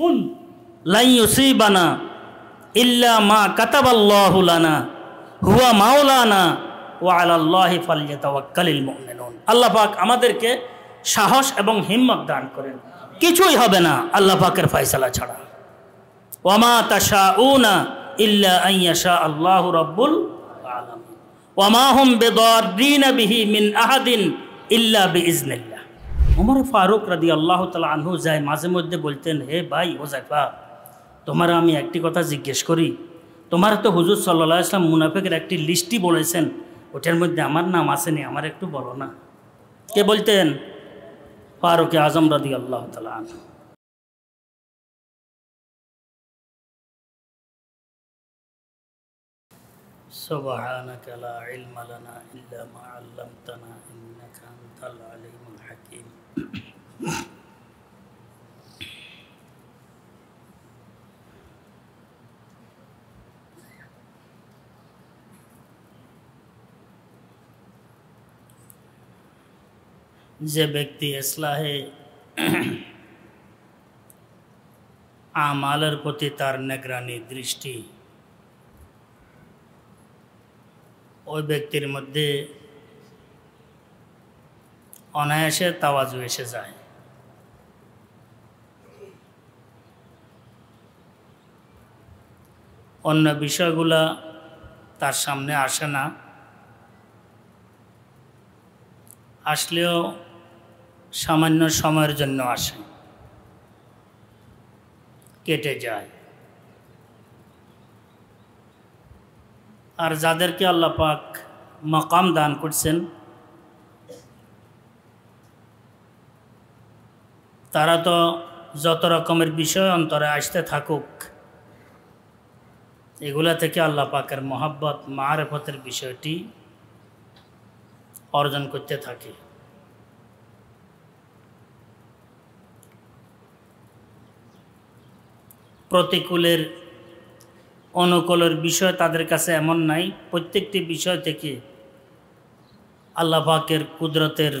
কুল লাইসিবানা ইল্লা মা কাতাবাল্লাহুলানা হুয়া মাওলানা ও আল্লাহ ফালিয়াতাওয়াক্কালিল মুমিনুন আল্লাহ আমাদেরকে সাহস এবং হিম্মত দান করেন কিছুই হবে না আল্লাহ পাকের ফয়সালা ছাড়া ওয়ামা তাশা উনা ইল্লা আইয়াশা আল্লাহ রব্বুল আলম ওয়ামা হুম বেদর বিহি মিন আহাদিন ইল্লা বি ইজনিল্লা উমর ফারুক রাদি আল্লাহ তালা আনহু যায় মাঝে মধ্যে বলতেন হে ভাই হোজাইফা তোমার আমি একটি কথা জিজ্ঞেস করি তোমার তো হুজুর সাল্লাহ ইসলাম মুনাফেকের একটি লিস্টই বলেছেন ওটার মধ্যে আমার নাম আসেনি আমার একটু বলো না কে বলতেন ফারুক আজম রাদি আল্লাহ তালা আনহু سبحانك لا علم لنا إلا ما যে ব্যক্তি ইসলাহে আমালর প্রতি তার নেగ్రানি দৃষ্টি ওই ব্যক্তির মধ্যে অনায়াসে তাওয়াজু এসে যায় অন্য বিষয়গুলা তার সামনে আসে না আসলেও সামান্য সময়ের জন্য আসে কেটে যায় আর যাদেরকে আল্লাপাক মকাম মাকাম দান করছেন তারা তো যত রকমের বিষয় অন্তরে আসতে থাকুক এগুলা থেকে আল্লাহ পাকের মহাব্বত মারেফতের বিষয়টি অর্জন করতে থাকে প্রতিকূলের অনুকূলের বিষয় তাদের কাছে এমন নাই প্রত্যেকটি বিষয় থেকে আল্লাহ পাকের কুদরতের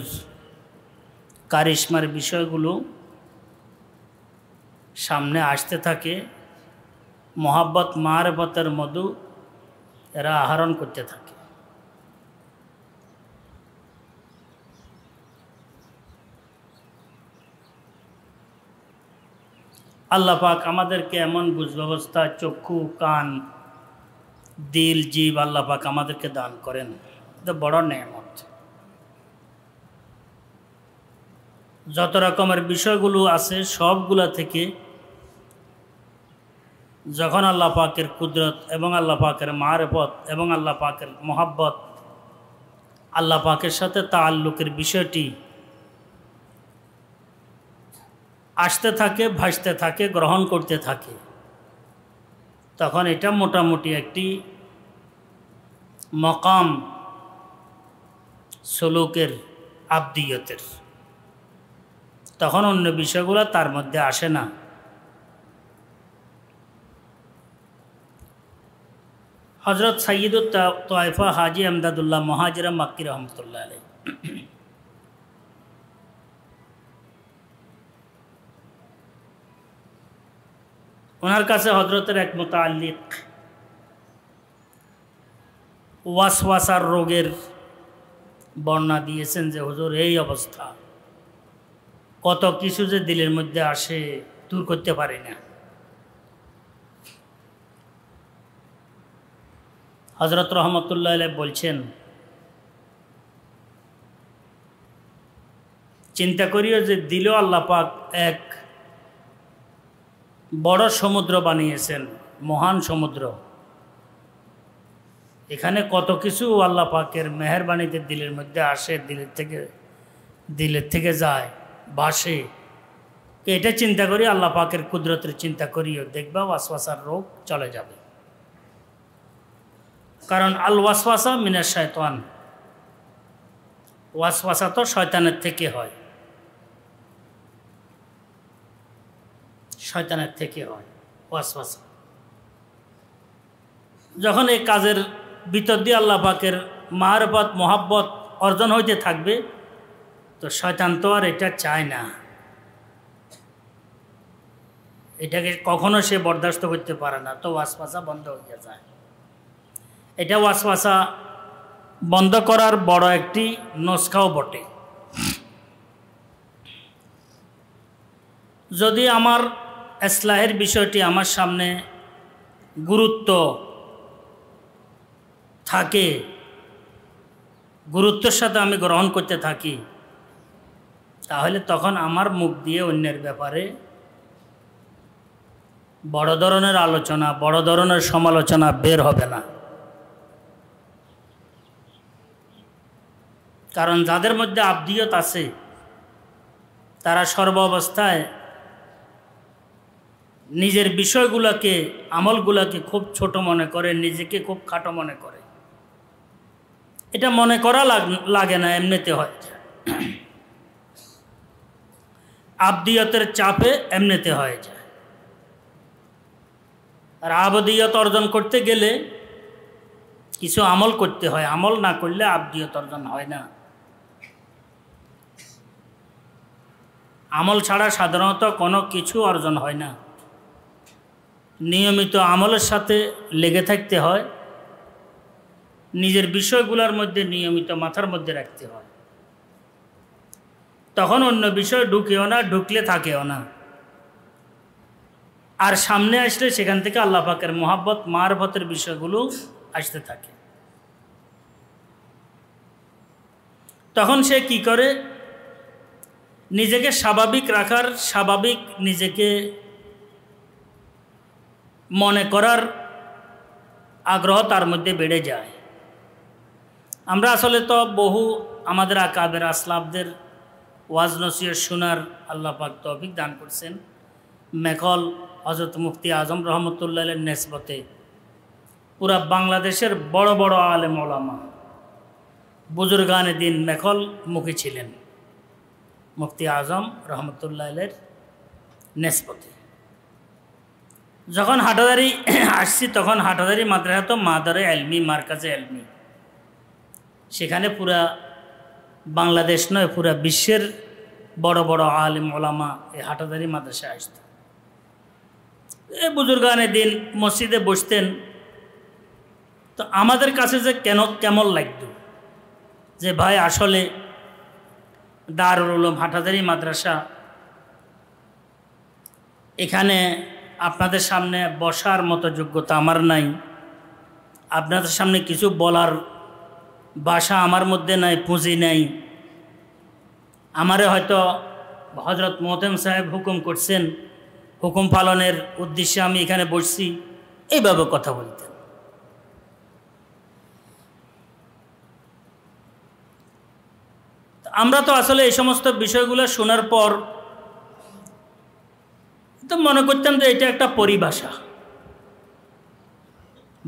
কারিশ্মার বিষয়গুলো সামনে আসতে থাকে মোহাব্বত মারফতের মধু এরা আহরণ করতে থাকে আল্লাপাক আমাদেরকে এমন বুঝ ব্যবস্থা চক্ষু কান দিল জীব আল্লাপাক আমাদেরকে দান করেন এটা বড় হচ্ছে যত রকমের বিষয়গুলো আছে সবগুলা থেকে যখন আল্লাহ পাকের কুদরত এবং আল্লাহ পাকের মারেপথ এবং আল্লাহ পাকের মোহাব্বত আল্লাহ পাকের সাথে তা আল্লুকের বিষয়টি আসতে থাকে ভাসতে থাকে গ্রহণ করতে থাকে তখন এটা মোটামুটি একটি মকাম সলুকের আব্দিয়তের তখন অন্য বিষয়গুলো তার মধ্যে আসে না হজরত সৈয়দুল তোয়ফা হাজি আহমদাদুল্লাহ মহাজিরা মাক্কি রহমতুল্লাহ আলাই ওনার কাছে হজরতের এক মোতালিক ওয়াসওয়াসার রোগের বর্ণনা দিয়েছেন যে হজুর এই অবস্থা কত কিছু যে দিলের মধ্যে আসে দূর করতে পারে না হজরত রহমতুল্লাহ বলছেন চিন্তা করিও যে দিল আল্লাহ পাক এক বড় সমুদ্র বানিয়েছেন মহান সমুদ্র এখানে কত কিছু আল্লাহ পাকের মেহরবানিতে দিলের মধ্যে আসে দিলের থেকে দিলের থেকে যায় বাসে এটা চিন্তা করি আল্লাহ পাকের কুদরতের চিন্তা করিও দেখবা ওয়াসওয়াসার রোগ চলে যাবে কারণ আল ওয়াসওয়াসা মিনার শয়তান ওয়াসওয়াসা তো শয়তানের থেকে হয় শয়তানের থেকে হয় ওয়াসওয়াসা যখন এই কাজের ভিতর দিয়ে আল্লাহ পাকের মারবত মোহাব্বত অর্জন হইতে থাকবে তো শয়তান তো আর এটা চায় না এটাকে কখনো সে বরদাস্ত করতে পারে না তো ওয়াসপাসা বন্ধ হয়ে যায় এটা ওয়াসওয়াসা বন্ধ করার বড় একটি নস্কাও বটে যদি আমার এসলাহের বিষয়টি আমার সামনে গুরুত্ব থাকে গুরুত্বের সাথে আমি গ্রহণ করতে থাকি তাহলে তখন আমার মুখ দিয়ে অন্যের ব্যাপারে বড় ধরনের আলোচনা বড় ধরনের সমালোচনা বের হবে না কারণ যাদের মধ্যে আব্দিয়ত আছে তারা সর্ব অবস্থায় নিজের বিষয়গুলোকে আমলগুলোকে খুব ছোট মনে করে নিজেকে খুব খাটো মনে করে এটা মনে করা লাগে না এমনিতে হয় আব্দিয়তের চাপে এমনিতে হয়ে যায় আর আবদিয়ত অর্জন করতে গেলে কিছু আমল করতে হয় আমল না করলে আবদিয়ত অর্জন হয় না আমল ছাড়া সাধারণত কোনো কিছু অর্জন হয় না নিয়মিত আমলের সাথে লেগে থাকতে হয় নিজের বিষয়গুলোর মধ্যে নিয়মিত মাথার মধ্যে রাখতে হয় তখন অন্য বিষয় ঢুকেও না ঢুকলে থাকেও না আর সামনে আসলে সেখান থেকে আল্লাহ পাকের মোহাব্বত মারফতের বিষয়গুলো আসতে থাকে তখন সে কি করে নিজেকে স্বাভাবিক রাখার স্বাভাবিক নিজেকে মনে করার আগ্রহ তার মধ্যে বেড়ে যায় আমরা আসলে তো বহু আমাদের আকাবের আসলাবদের ওয়াজ নসিয়ত শোনার আল্লাপাক তফিক দান করছেন মেখল হজরত মুফতি আজম রহমতুল্লাহ নেসবতে পুরা বাংলাদেশের বড় বড় আলে ওলামা বুজুর্গানে দিন মেখল মুখী ছিলেন মুফতি আজম রহমতুল্লাহের নেসপতি যখন হাটাদারি আসছি তখন হাটাদারি মাদ্রাসা তো মাদারে এলমি মার্কাজে এলমি সেখানে পুরা বাংলাদেশ নয় পুরা বিশ্বের বড় বড় আলিম ওলামা এই হাটাদারি মাদ্রাসায় আসত এ বুজুর্গানে দিন মসজিদে বসতেন তো আমাদের কাছে যে কেন কেমন লাগতো যে ভাই আসলে দারুল উলুম হাটাদারি মাদ্রাসা এখানে আপনাদের সামনে বসার মতো যোগ্যতা আমার নাই আপনাদের সামনে কিছু বলার বাসা আমার মধ্যে নাই পুঁজি নাই আমারে হয়তো হজরত মোহতেম সাহেব হুকুম করছেন হুকুম পালনের উদ্দেশ্যে আমি এখানে বসছি এইভাবে কথা বলতেন আমরা তো আসলে এই সমস্ত বিষয়গুলো শোনার পর তো মনে করতাম যে এটা একটা পরিভাষা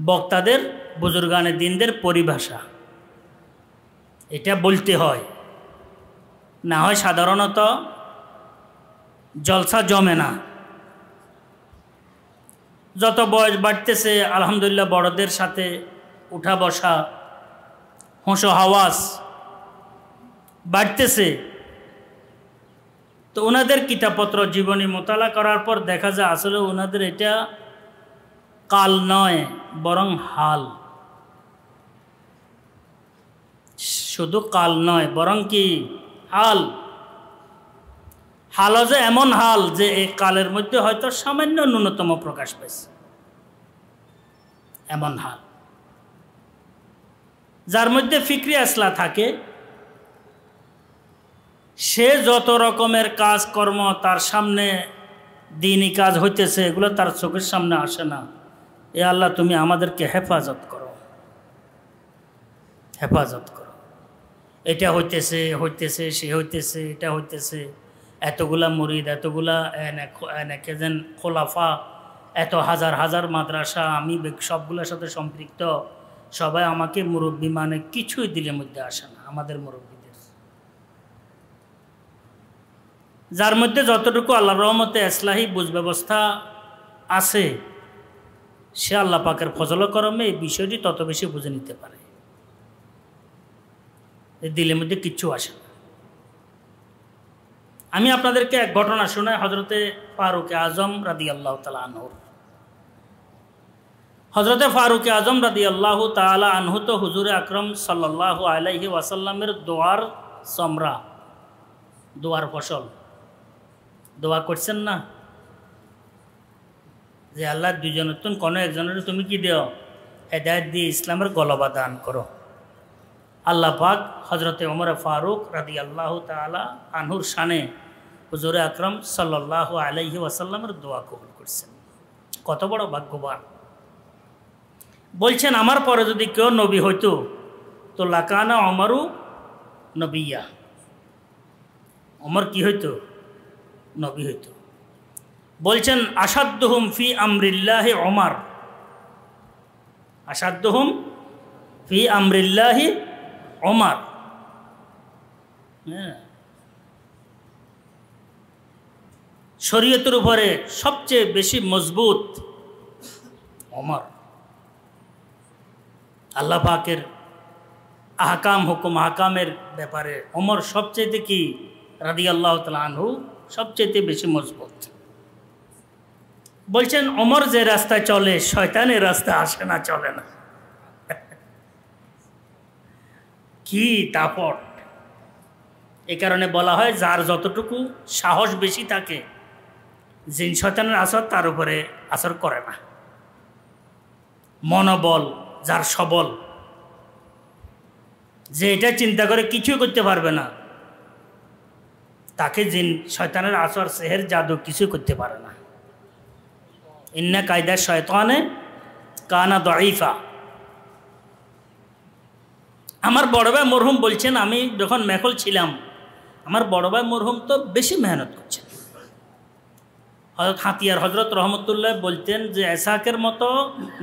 বক্তাদের বুজুর্গানের দিনদের পরিভাষা এটা বলতে হয় না হয় সাধারণত জলসা জমে না যত বয়স বাড়তেছে আলহামদুলিল্লাহ বড়দের সাথে উঠা বসা হোঁসো হাওয়াস বাড়তেছে তো ওনাদের কিতাবপত্র জীবনী মোতালা করার পর দেখা যায় আসলে ওনাদের এটা কাল নয় বরং হাল শুধু কাল নয় বরং কি হাল হালও যে এমন হাল যে এই কালের মধ্যে হয়তো সামান্য ন্যূনতম প্রকাশ পেয়েছে এমন হাল যার মধ্যে ফিক্রি আসলা থাকে সে যত রকমের কাজ কর্ম তার সামনে দিনই কাজ হইতেছে এগুলো তার চোখের সামনে আসে না এ আল্লাহ তুমি আমাদেরকে হেফাজত করো হেফাজত করো এটা হইতেছে হইতেছে সে হইতেছে এটা হইতেছে এতগুলা মরিদ এতগুলা যেন খোলাফা এত হাজার হাজার মাদ্রাসা আমি সবগুলোর সাথে সম্পৃক্ত সবাই আমাকে মুরব্বী মানে কিছুই দিলে মধ্যে আসে না আমাদের মুরব্বী যার মধ্যে যতটুকু আল্লাহ রহমতে এসলাহি বুঝ ব্যবস্থা আছে সে আল্লাহ পাকের ফজল করমে এই বিষয়টি তত বেশি বুঝে নিতে পারে দিলের মধ্যে কিচ্ছু আসে না আমি আপনাদেরকে এক ঘটনা শোনাই হজরতে ফারুক আজম রাদি আল্লাহ তালা আনহুর হজরতে ফারুক আজম রাদি আল্লাহ তালা আনহু তো হুজুর আকরম সাল্লাহ আলাইহি ওয়াসাল্লামের দোয়ার সমরা দোয়ার ফসল দোয়া করছেন না যে আল্লাহ দুজন তুমি কোনো একজনের তুমি কি দেও হেদায়ত দিয়ে ইসলামের গলবা দান করো আল্লাহ পাক হজরতে ওমর ফারুক রাদি আল্লাহ তালা আনহুর শানে হুজুর আকরম সাল্লাহ আলহি ওয়াসাল্লামের দোয়া কবুল করছেন কত বড় ভাগ্যবান বলছেন আমার পরে যদি কেউ নবী হইতো তো লাকানা অমরু নবিয়া অমর কি হইতো নবী হইত বলছেন হোম ফি অমার ওমার হোম ফি আমরিল্লাহি অমার হ্যাঁ। শরীয়তের উপরে সবচেয়ে বেশি মজবুত অমর আল্লাহ পাকের আহকাম হুকুম আহকামের ব্যাপারে অমর সবচেয়ে কি রাদি আল্লাহ তালা আনহু সবচেয়ে বেশি মজবুত বলছেন অমর যে রাস্তা চলে শয়তানের রাস্তা আসে না চলে না কি তাপট এ কারণে বলা হয় যার যতটুকু সাহস বেশি থাকে জিন শয়তানের আসর তার উপরে আসর করে না মনোবল যার সবল যে এটা চিন্তা করে কিছুই করতে পারবে না তাকে জিন শয়তানের আসর সেহের জাদু কিছু করতে পারে না ইন্না কায়দা শয়তানে কানা দইফা আমার বড় ভাই মরহুম বলছেন আমি যখন মেখল ছিলাম আমার বড় ভাই মরহুম তো বেশি মেহনত করছেন হজরত হাতিয়ার হজরত রহমতুল্লাহ বলতেন যে এসাকের মতো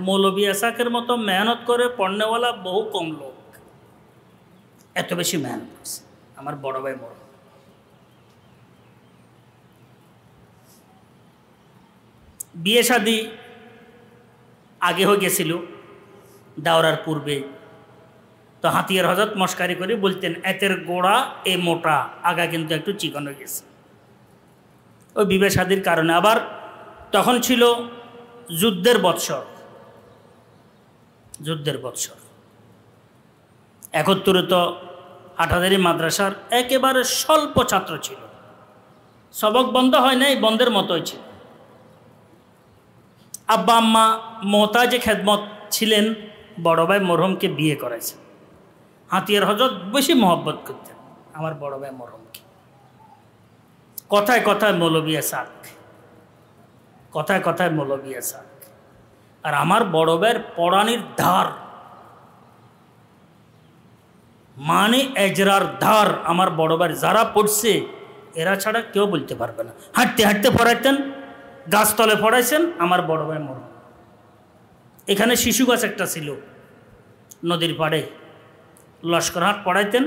মৌলবী এসাকের মতো মেহনত করে পড়নেওয়ালা বহু কম লোক এত বেশি মেহনত করছে আমার বড় ভাই মরহুম বিয়ে শি আগে হয়ে গেছিল দাওরার পূর্বে তো হাতিয়ার হজরত মস্কারি করে বলতেন এতের গোড়া এ মোটা আগা কিন্তু একটু চিকন হয়ে গেছে ওই বিবে কারণে আবার তখন ছিল যুদ্ধের বৎসর যুদ্ধের বৎসর একত্তরে তো হাটাদারি মাদ্রাসার একেবারে স্বল্প ছাত্র ছিল সবক বন্ধ হয় নাই বন্ধের মতোই ছিল আব্বা আম্মা মোহতাজে খেদমত ছিলেন বড় ভাই মরহমকে বিয়ে করাইছে হাতিয়ার হজরত বেশি মহব্বত করতেন আমার বড় ভাই মরহমকে কথায় কথায় মৌলবিয়া সাক কথায় কথায় মৌলবিয়া সাক আর আমার বড় ভাইয়ের পড়ানির ধার মানে এজরার ধার আমার বড় ভাই যারা পড়ছে এরা ছাড়া কেউ বলতে পারবে না হাঁটতে হাঁটতে পড়াইতেন গাছতলে পড়াইছেন আমার বড় ভাই মর এখানে শিশু গাছ একটা ছিল নদীর পাড়ে লস্করহাট পড়াইতেন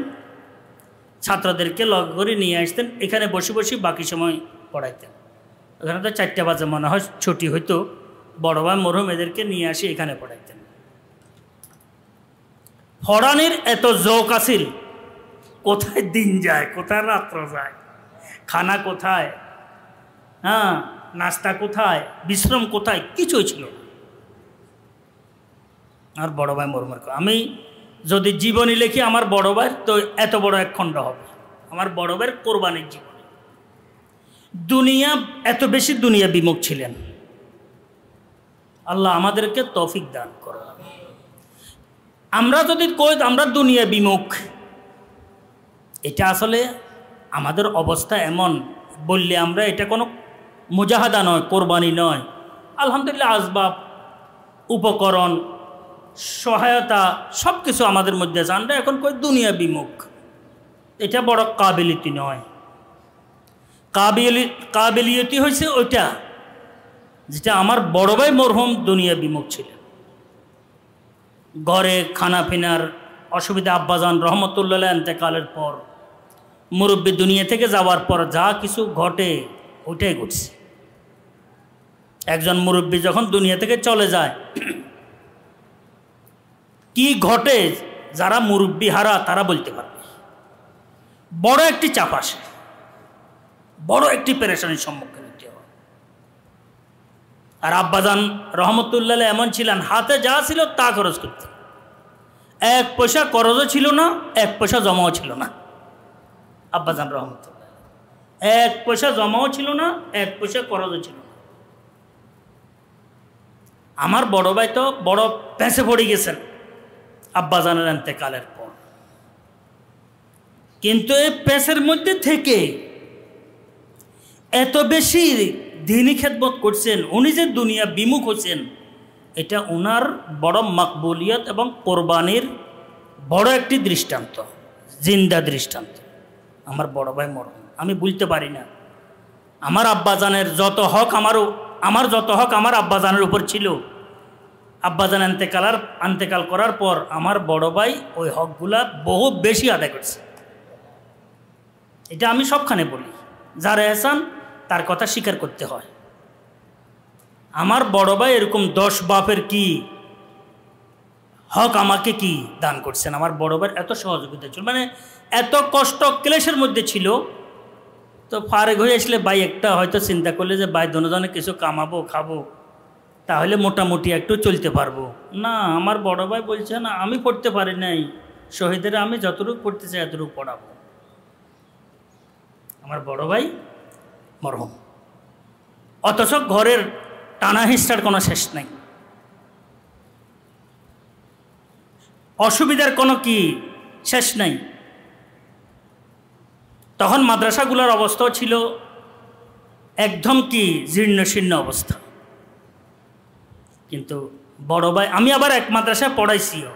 ছাত্রদেরকে লগ করে নিয়ে আসতেন এখানে বসে বসে বাকি সময় পড়াইতেন ওখানে তো চারটে বাজে মনে হয় ছুটি হইতো বড় ভাই মরহুম এদেরকে নিয়ে আসি এখানে পড়াইতেন ফরানির এত জোক আসিল কোথায় দিন যায় কোথায় রাত্র যায় খানা কোথায় হ্যাঁ নাস্তা কোথায় বিশ্রাম কোথায় কিছুই ছিল আর বড় ভাই মরমর আমি যদি জীবনী লিখি আমার বড় ভাই তো এত বড় এক খণ্ড হবে আমার বড় ভাইয়ের কোরবানির জীবনী দুনিয়া এত বেশি দুনিয়া বিমুখ ছিলেন আল্লাহ আমাদেরকে তফিক দান করো আমরা যদি কই আমরা দুনিয়া বিমুখ এটা আসলে আমাদের অবস্থা এমন বললে আমরা এটা কোনো মোজাহাদা নয় কোরবানি নয় আলহামদুলিল্লাহ আসবাব উপকরণ সহায়তা সব কিছু আমাদের মধ্যে আছে আমরা এখন কই দুনিয়া বিমুখ এটা বড় কাবিলিতি নয় কাবিলি কাবিলিয়তি হয়েছে ওইটা যেটা আমার বড় ভাই মরহুম দুনিয়া বিমুখ ছিল ঘরে খানা পিনার অসুবিধা আব্বাজান রহমতুল্লাহ এতেকালের পর মুরব্বী দুনিয়া থেকে যাওয়ার পর যা কিছু ঘটে ওইটাই ঘটছে একজন মুরব্বী যখন দুনিয়া থেকে চলে যায় কি ঘটে যারা মুরব্বী হারা তারা বলতে পারবে বড় একটি চাপ আসে বড় একটি পেরেশানির সম্মুখীন হতে হয় আর আব্বাজান রহমতুল্লাহ এমন ছিলেন হাতে যা ছিল তা খরচ করতে এক পয়সা করজও ছিল না এক পয়সা জমাও ছিল না আব্বাজান রহমতুল্লাহ এক পয়সা জমাও ছিল না এক পয়সা করজও ছিল আমার বড় ভাই তো বড় প্যাঁচে পড়ে গেছেন আব্বাজানের এতেকালের পর কিন্তু এই প্যাঁচের মধ্যে থেকে এত বেশি দিনই খেদমত করছেন উনি যে দুনিয়া বিমুখ হচ্ছেন এটা ওনার বড় মকবুলিয়ত এবং কোরবানির বড় একটি দৃষ্টান্ত জিন্দা দৃষ্টান্ত আমার বড় ভাই মরণ আমি বুঝতে পারি না আমার আব্বাজানের যত হক আমারও আমার যত হক আমার আব্বাজানের উপর ছিল আব্বাজান আন্তেকালার আন্তেকাল করার পর আমার বড় ভাই ওই হকগুলা বহু বেশি আদায় করছে এটা আমি সবখানে বলি যার এহসান তার কথা স্বীকার করতে হয় আমার বড় ভাই এরকম দশ বাপের কি হক আমাকে কি দান করছেন আমার বড় ভাই এত সহযোগিতা ছিল মানে এত কষ্ট ক্লেশের মধ্যে ছিল তো ফারেক হয়ে আসলে ভাই একটা হয়তো চিন্তা করলে যে ভাই দনোজনে কিছু কামাবো খাবো তাহলে মোটামুটি একটু চলতে পারবো না আমার বড় ভাই বলছে না আমি পড়তে পারি নাই শহীদের আমি যতটুকু পড়তে চাই এতটুকু পড়াবো আমার বড় ভাই মরহম অথচ ঘরের টানা হিস্টার কোনো শেষ নেই অসুবিধার কোনো কি শেষ নাই তখন মাদ্রাসাগুলোর অবস্থাও ছিল একদম কি জীর্ণশীর্ণ অবস্থা কিন্তু বড় ভাই আমি আবার এক মাদ্রাসায় পড়াইছিও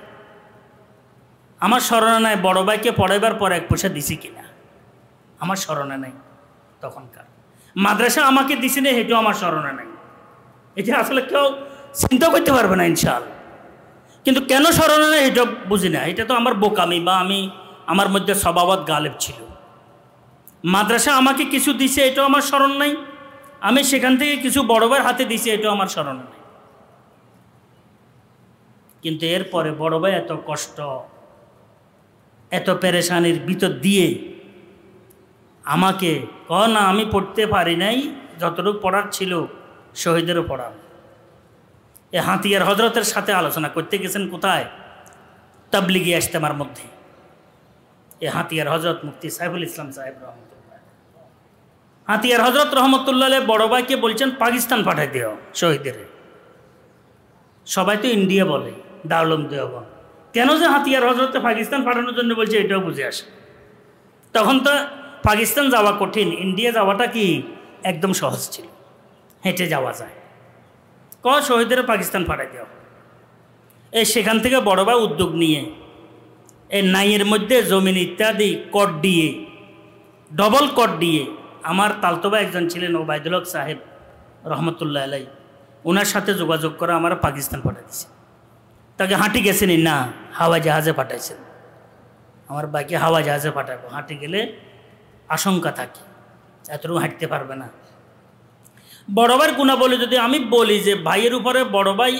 আমার স্মরণে নাই বড় ভাইকে পড়াইবার পর এক পয়সা দিছি কিনা আমার স্মরণে নাই তখনকার মাদ্রাসা আমাকে দিছি না সেটিও আমার স্মরণে নাই এটি আসলে কেউ চিন্তা করতে পারবে না ইনশাল কিন্তু কেন স্মরণে নাই এটা বুঝি না এটা তো আমার বোকামি বা আমি আমার মধ্যে স্বভাবত গালেব ছিল মাদ্রাসা আমাকে কিছু দিছে এটাও আমার স্মরণ নাই আমি সেখান থেকে কিছু বড় হাতে দিছি এটাও আমার স্মরণ নাই কিন্তু এরপরে বড় ভাই এত কষ্ট এত পেরেশানির ভিতর দিয়ে আমাকে ক না আমি পড়তে পারি নাই যতটুকু পড়ার ছিল শহীদেরও পড়া এ হাতিয়ার হজরতের সাথে আলোচনা করতে গেছেন কোথায় তাবলিগি ইস্তেমার মধ্যে এ হাতিয়ার হজরত মুফতি সাইফুল ইসলাম সাহেব রহমতুল্লাহ হাতিয়ার হজরত রহমতুল্লাহ বড় ভাইকে বলছেন পাকিস্তান পাঠাই দিও শহীদের সবাই তো ইন্ডিয়া বলে দাউলম হব কেন যে হাতিয়ার হজরতে পাকিস্তান পাঠানোর জন্য বলছে এটাও বুঝে আসে তখন তো পাকিস্তান যাওয়া কঠিন ইন্ডিয়া যাওয়াটা কি একদম সহজ ছিল হেঁটে যাওয়া যায় ক শহীদের পাকিস্তান পাঠাই দেওয়া এ সেখান থেকে বড় বা উদ্যোগ নিয়ে এ নাইয়ের মধ্যে জমিন ইত্যাদি কট দিয়ে ডবল কট দিয়ে আমার তালতবা একজন ছিলেন ওবায়দুল হক সাহেব রহমতুল্লাহ আলাই ওনার সাথে যোগাযোগ করা আমার পাকিস্তান পাঠিয়ে দিয়েছে তাকে হাঁটি গেছেন না হাওয়া জাহাজে পাঠাইছেন আমার বাইকে হাওয়া জাহাজে পাঠাবো হাঁটি গেলে আশঙ্কা থাকে এতটুকু হাঁটতে পারবে না বড় ভাইয়ের গুণাবলী যদি আমি বলি যে ভাইয়ের উপরে বড় ভাই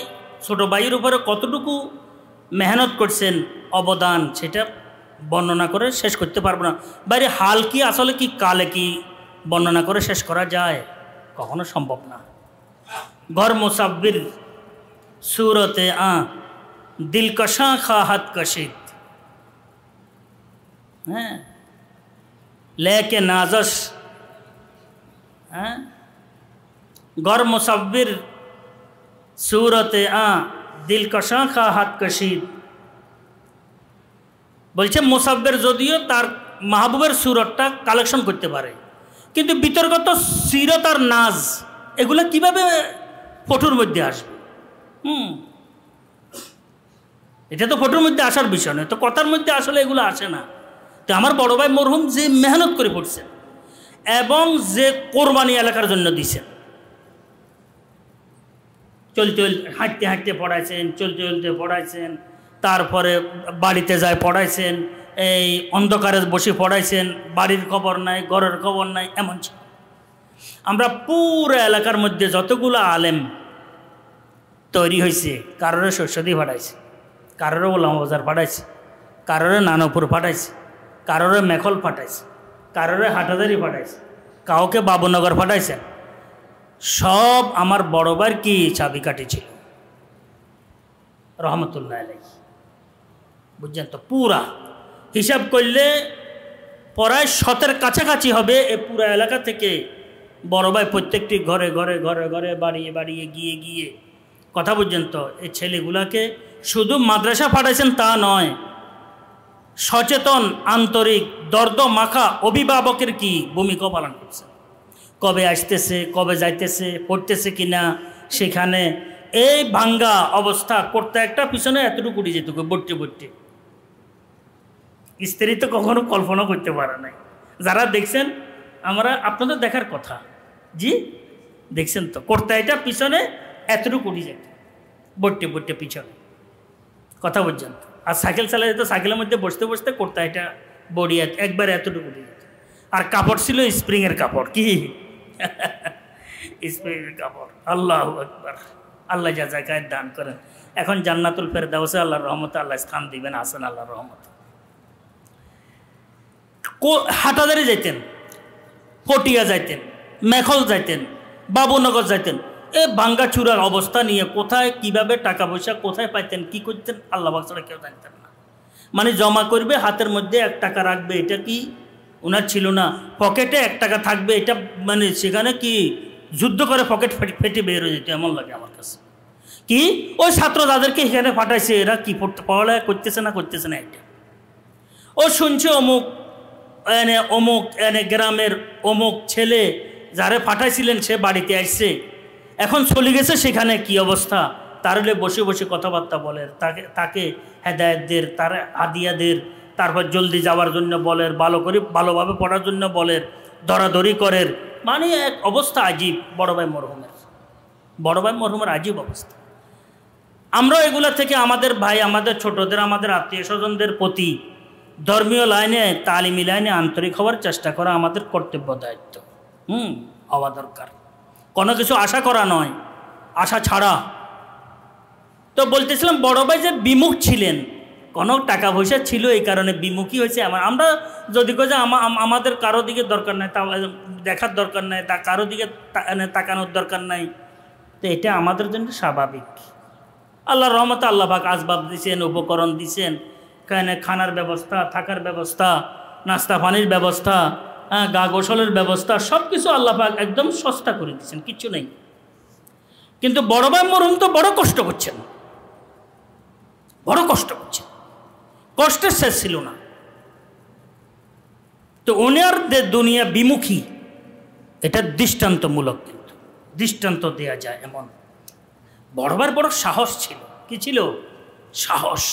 ছোট ভাইয়ের উপরে কতটুকু মেহনত করছেন অবদান সেটা বর্ণনা করে শেষ করতে পারবো না বাইরে হাল কি আসলে কি কালে কি বর্ণনা করে শেষ করা যায় কখনো সম্ভব না ঘর মোসাব্বির সুরতে আ দিলকশা হাত কশিত হ্যাঁ লেকে নাজস হ্যাঁ গর মুসব্বির সুরত আ দিলকশা হাত কশিদ বলছে মুসাব্বের যদিও তার মাহবুবের সুরতটা কালেকশন করতে পারে কিন্তু বিতর্কত সিরত আর নাজ এগুলো কিভাবে ফটোর মধ্যে আসবে হুম এটা তো ফটোর মধ্যে আসার বিষয় নয় তো কথার মধ্যে আসলে এগুলো আসে না তো আমার বড় ভাই মরহুম যে মেহনত করে পড়ছেন এবং যে কোরবানি এলাকার জন্য দিছেন চলতে হাঁটতে হাঁটতে পড়াইছেন চলতে চলতে পড়াইছেন তারপরে বাড়িতে যায় পড়াইছেন এই অন্ধকারে বসে পড়াইছেন বাড়ির খবর নাই ঘরের খবর নাই এমন আমরা পুরো এলাকার মধ্যে যতগুলো আলেম তৈরি হয়েছে কারোর শস্যদি ভাড়াইছে কারোরও ওলামা বাজার পাঠাইছে কারোরে নানপুর পাঠাইছে কারোরে মেখল পাঠাইছে কারোরে হাটাদারি পাঠাইছে কাউকে বাবুনগর পাঠাইছেন সব আমার বড়বার কি চাবিকাঠি ছিল রহমতুল্লাহ আলাই বুঝছেন তো পুরা হিসাব করলে পরায় শতের কাছাকাছি হবে এ পুরা এলাকা থেকে বড় ভাই প্রত্যেকটি ঘরে ঘরে ঘরে ঘরে বাড়িয়ে বাড়িয়ে গিয়ে গিয়ে কথা পর্যন্ত এই ছেলেগুলাকে শুধু মাদ্রাসা পাঠাইছেন তা নয় সচেতন আন্তরিক দর্দ মাখা অভিভাবকের কি ভূমিকা পালন করছে কবে আসতেছে কবে যাইতেছে পড়তেছে কিনা সেখানে এই ভাঙ্গা অবস্থা করতে একটা পিছনে এতটুকু উঠে যেত বট্টি বট্টি স্ত্রী তো কখনো কল্পনা করতে পারে নাই যারা দেখছেন আমরা আপনাদের দেখার কথা জি দেখছেন তো কর্তায়টা পিছনে এতটুকু উঠে যেত বট্টি বট্টি পিছনে কথা বলছেন আর সাইকেল চালাই যেত সাইকেলের মধ্যে বসতে বসতে করতে এটা বড়ি একবারে এতটুকু আর কাপড় ছিল স্প্রিংয়ের কাপড় কি স্প্রিংয়ের কাপড় আল্লাহ একবার আল্লাহ যা জায়গায় দান করেন এখন জান্নাতুল ফের দেওয়া আল্লাহর রহমত আল্লাহ স্থান দিবেন আসেন আল্লাহর রহমত হাটাদারে যাইতেন পটিয়া যাইতেন মেখল যাইতেন বাবুনগর যাইতেন এ বাঙ্গাচুরার অবস্থা নিয়ে কোথায় কিভাবে টাকা পয়সা কোথায় পাইতেন কি করতেন আল্লাহ বাক্সরা কেউ জানতেন না মানে জমা করবে হাতের মধ্যে এক টাকা রাখবে এটা কি ওনার ছিল না পকেটে এক টাকা থাকবে এটা মানে সেখানে কি যুদ্ধ করে পকেট ফেটে বের হয়ে যেত এমন লাগে আমার কাছে কি ওই ছাত্র যাদেরকে এখানে পাঠাইছে এরা কি পড়তে পড়ালেখা করতেছে না করতেছে না এটা ও শুনছে অমুক এনে অমুক এনে গ্রামের অমুক ছেলে যারা পাঠাইছিলেন সে বাড়িতে আসছে এখন চলে গেছে সেখানে কি অবস্থা তাহলে বসে বসে কথাবার্তা বলে তাকে তাকে হেদায়তদের তার আদিয়াদের তারপর জলদি যাওয়ার জন্য বলের ভালো করে ভালোভাবে পড়ার জন্য বলের ধরাধরি করের মানে এক অবস্থা আজীব বড় ভাই মরহুমের বড় ভাই মরহুমের আজীব অবস্থা আমরা এগুলা থেকে আমাদের ভাই আমাদের ছোটদের আমাদের আত্মীয় স্বজনদের প্রতি ধর্মীয় লাইনে তালিমি লাইনে আন্তরিক হওয়ার চেষ্টা করা আমাদের কর্তব্য দায়িত্ব হুম হওয়া দরকার কোনো কিছু আশা করা নয় আশা ছাড়া তো বলতেছিলাম বড় ভাই যে বিমুখ ছিলেন কোনো টাকা পয়সা ছিল এই কারণে বিমুখী হয়েছে আমার আমরা যদি কই যে আমাদের কারো দিকে দরকার নাই দেখার দরকার নাই তা কারো দিকে তাকানোর দরকার নাই তো এটা আমাদের জন্য স্বাভাবিক আল্লাহ রহমত আল্লাহ পাক আসবাব দিছেন উপকরণ দিছেন কেন খানার ব্যবস্থা থাকার ব্যবস্থা নাস্তা পানির ব্যবস্থা হ্যাঁ, গা গোসলের ব্যবস্থা সব কিছু আল্লাপাক একদম সস্তা করে দিচ্ছেন কিচ্ছু নেই কিন্তু বড় বা মরুম তো বড় কষ্ট করছেন বড় কষ্ট করছেন কষ্টের শেষ ছিল না তো ওনারদের দুনিয়া বিমুখী এটা দৃষ্টান্তমূলক কিন্তু দৃষ্টান্ত দেয়া যায় এমন বড়বার বড় সাহস ছিল কি ছিল সাহস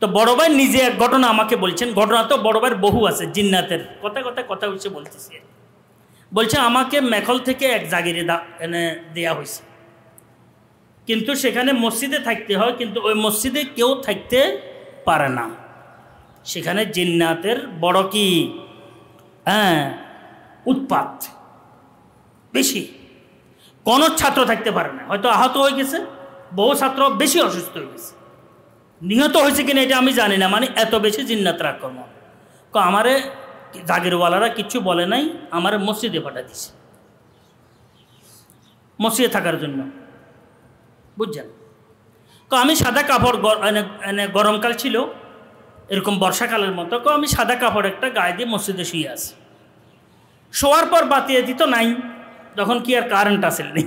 তো বড় ভাই নিজে এক ঘটনা আমাকে বলছেন ঘটনা তো বড় ভাইয়ের বহু আছে জিন্নাতের কথা কথা কথা হচ্ছে বলতেছি বলছে আমাকে মেখল থেকে এক জাগিরে এনে দেয়া হয়েছে কিন্তু সেখানে মসজিদে থাকতে হয় কিন্তু ওই মসজিদে কেউ থাকতে পারে না সেখানে জিন্নাতের বড় কি হ্যাঁ উৎপাত বেশি কোনো ছাত্র থাকতে পারে না হয়তো আহত হয়ে গেছে বহু ছাত্র বেশি অসুস্থ হয়ে গেছে নিহত হয়েছে কিনা এটা আমি জানি না মানে এত বেশি জিন্নাতের আক্রমণ তো আমারে জাগিরওয়ালারা কিচ্ছু বলে নাই আমার মসজিদে পাঠা দিছে মসজিদে থাকার জন্য বুঝছেন তো আমি সাদা কাপড় গরমকাল ছিল এরকম বর্ষাকালের মতো তো আমি সাদা কাপড় একটা গায়ে দিয়ে মসজিদে শুয়ে আসি শোয়ার পর বাতিয়ে দিত নাই তখন কি আর কারেন্ট আসেনি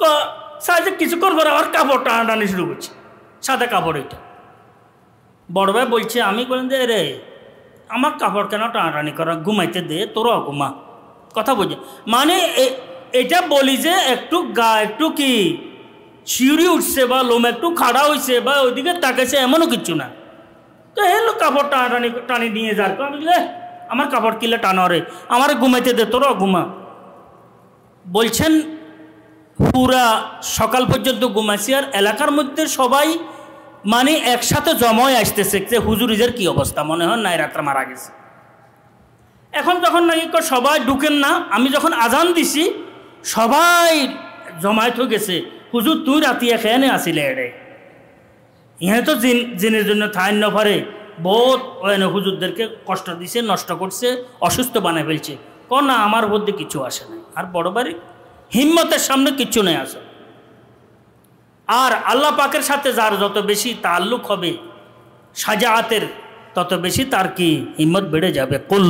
ক সাহায্য কিছুক্ষণ পরে আবার কাপড় টানাটানি শুরু করছে সাদা কাপড় এটা বড় ভাই বলছে আমি বলেন যে রে আমার কাপড় কেন টানাটানি করা ঘুমাইতে দে তোর ঘুমা কথা বলছে মানে এটা বলি যে একটু গা একটু কি ছিউড়ি উঠছে বা লোম একটু খাড়া হয়েছে বা ওইদিকে তাকেছে এমনও কিছু না তো হেলো কাপড় টানাটানি টানি নিয়ে যার আমি আমার কাপড় কিলে টানো রে আমার ঘুমাইতে দে তোর ঘুমা বলছেন পুরা সকাল পর্যন্ত ঘুমাইছি আর এলাকার মধ্যে সবাই মানে একসাথে জমায় আসতেছে যে হুজুরিদের কি অবস্থা মনে হয় নাই রাত্রা মারা গেছে এখন যখন নাকি সবাই ঢুকেন না আমি যখন আজান দিছি সবাই জমায়েত হয়ে গেছে হুজুর তুই রাতি এখানে আসিলে এড়ে ইহে তো জিন জিনের জন্য থাইন নভারে বহুত ওয়ানে হুজুরদেরকে কষ্ট দিছে নষ্ট করছে অসুস্থ বানায় ফেলছে ক না আমার মধ্যে কিছু আসে না আর বড় বাড়ি হিম্মতের সামনে কিচ্ছু নেই আসে আর আল্লাহ পাকের সাথে যার যত বেশি তাল্লুক হবে সাজাহাতের তত বেশি তার কি হিম্মত বেড়ে যাবে কুল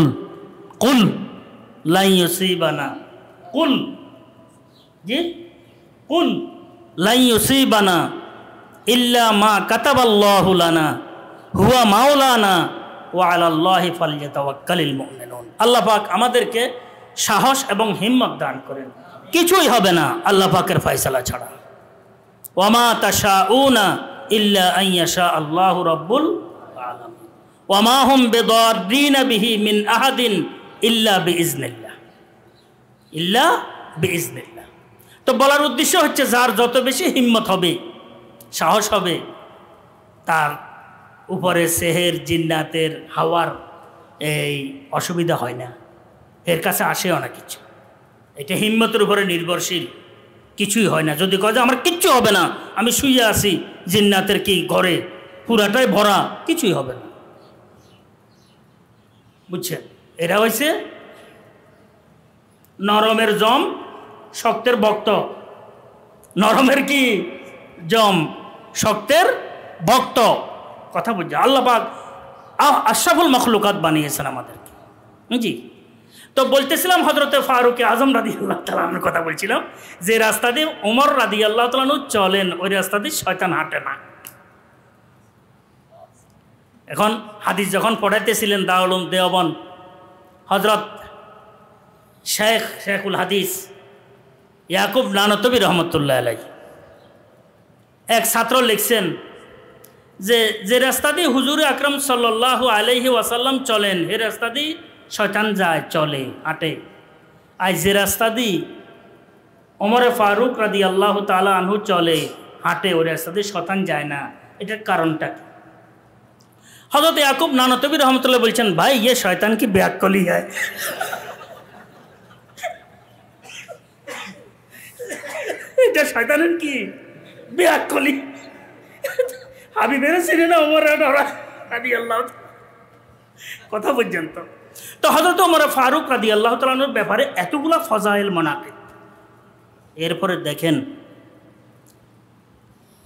কুল লাইবানা কুল জি কুল লাইবানা ইল্লা মা কাতাবাল্লাহুলানা হুয়া মাওলানা ও আল্লাহ ফালিয়াতাওয়াক্কালিল আল্লাহ পাক আমাদেরকে সাহস এবং হিম্মত দান করেন কিছুই হবে না আল্লাহ পাকের ফয়সালা ছাড়া ওমা তাশা উনা ইল্লা আইয়াশা আল্লাহ রব্বুল আলম ওমা হুম বেদরিন বিহি মিন আহাদিন ইল্লা বি ইজনিল্লা ইল্লা বি ইজনিল্লা তো বলার উদ্দেশ্য হচ্ছে যার যত বেশি হিম্মত হবে সাহস হবে তার উপরে সেহের জিন্নাতের হাওয়ার এই অসুবিধা হয় না এর কাছে আসে অনেক কিছু এটা হিম্মতের উপরে নির্ভরশীল কিছুই হয় না যদি কয় যে আমার কিচ্ছু হবে না আমি শুয়ে আসি জিন্নাতের কি ঘরে পুরাটাই ভরা কিছুই হবে না বুঝছেন এরা হয়েছে নরমের জম শক্তের ভক্ত নরমের কি জম শক্তের ভক্ত কথা বুঝছে আল্লাহ পাক আশাফুল মখলুকাত বানিয়েছেন আমাদেরকে জি তো বলতেছিলাম হজরতে ফারুক আজম রাদি আল্লাহ তালানোর কথা বলছিলাম যে রাস্তা দিয়ে ওমর রাদি আল্লাহ তালানু চলেন ওই রাস্তা দিয়ে শয়তান হাঁটে না এখন হাদিস যখন পড়াইতেছিলেন দাউলুম দেওবন হজরত শেখ শেখুল হাদিস ইয়াকুব নানতবী রহমতুল্লাহ আলাই এক ছাত্র লিখছেন যে যে রাস্তা দিয়ে হুজুর আকরম সাল্লাহ আলহি ওয়াসাল্লাম চলেন এ রাস্তা দিয়ে শয়তান যায় চলে আটে আজ যে রাস্তা দি অমরে ফারুক রাদি আল্লাহ তালা আনহু চলে হাঁটে ওই রাস্তা দিয়ে শতান যায় না এটার কারণটা কি হজরত ইয়াকুব নানতবির রহমতুল্লাহ বলছেন ভাই ইয়ে শয়তান কি ব্যাকলি হয় এটা শয়তানের কি ব্যাকলি আমি চিনে না ওমর আল্লাহ কথা পর্যন্ত তো হজরত আমরা ফারুক রাদি আল্লাহ তালুর ব্যাপারে এতগুলা ফজাইল মনাকে এরপরে দেখেন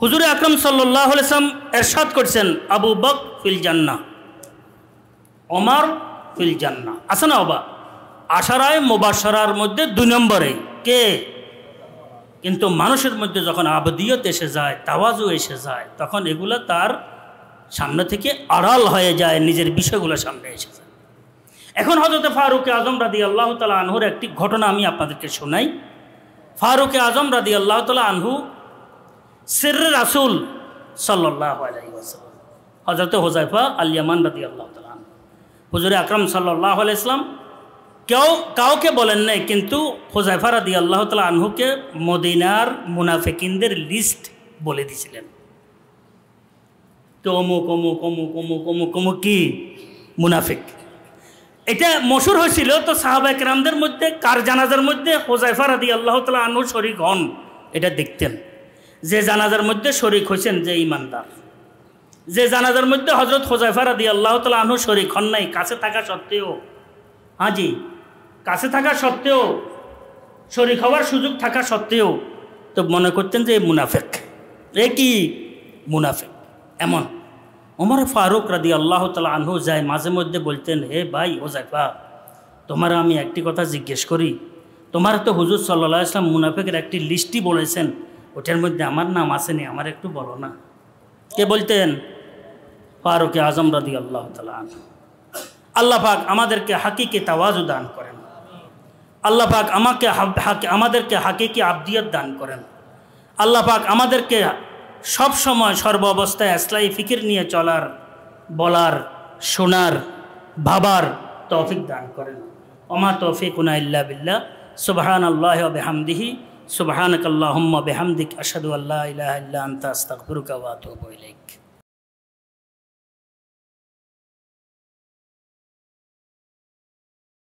হুজুর আকরম সাল্লাহ আলসাম এরশাদ করছেন আবু বক ফিল জান্না অমার ফিল জান্না আছে না অবা আশারায় মোবাসারার মধ্যে দুই নম্বরে কে কিন্তু মানুষের মধ্যে যখন আবদিয়ত এসে যায় তাওয়াজু এসে যায় তখন এগুলো তার সামনে থেকে আড়াল হয়ে যায় নিজের বিষয়গুলো সামনে এসে যায় এখন হজরতে ফারুক আজম রাদি আল্লাহ তালা আনহুর একটি ঘটনা আমি আপনাদেরকে শোনাই ফারুক আজম রাদি আল্লাহ তালা আনহু সের রাসুল সাল্লাহ হজরত হোজাইফা আলিয়ামান রাদি আল্লাহ তালা আনহু হুজুর আকরম সাল্লাহ আলাইসলাম কেউ কাউকে বলেন নাই কিন্তু হোজাইফা রাদি আল্লাহ তালা আনহুকে মদিনার মুনাফেকিনদের লিস্ট বলে দিছিলেন তো অমুক অমুক অমুক অমুক অমুক অমুক কি মুনাফিক এটা মশুর হয়েছিল তো সাহাবা একরামদের মধ্যে কার জানাজার মধ্যে হোজাইফার আদি আল্লাহ তালা আনু শরিক হন এটা দেখতেন যে জানাজার মধ্যে শরিক হয়েছেন যে ইমানদার যে জানাজার মধ্যে হজরত হোজাইফার আদি আল্লাহ তালা আনু শরিক হন নাই কাছে থাকা সত্ত্বেও হ্যাঁ জি কাছে থাকা সত্ত্বেও শরিক হওয়ার সুযোগ থাকা সত্ত্বেও তো মনে করতেন যে মুনাফেক এ কি মুনাফেক এমন ওমর ফারুক রাদি আল্লাহ তালা আনহু যায় মাঝে মধ্যে বলতেন হে ভাই ও জাইফা তোমার আমি একটি কথা জিজ্ঞেস করি তোমার তো হুজুর সাল্লা ইসলাম মুনাফেকের একটি লিস্টই বলেছেন ওটার মধ্যে আমার নাম আসেনি আমার একটু বলো না কে বলতেন ফারুক আজম রাদি আল্লাহ তালা আনহু আল্লাহ পাক আমাদেরকে হাকিকে তাওয়াজও দান করেন আল্লাহ পাক আমাকে আমাদেরকে হাকিকে আবদিয়ত দান করেন আল্লাহ পাক আমাদেরকে সব সময় সর্ব অবস্থায় আসলাই ফিকির নিয়ে চলার বলার শোনার ভাবার তৌফিক দান করেন অমা তৌফিক উনাইল্লা বিল্লা সুবহান আল্লাহ বেহামদিহি সুবহান কাল্লাহ বেহামদিক আসাদু আল্লাহ ইলাহা ইল্লা আনতা আস্তাগফিরুকা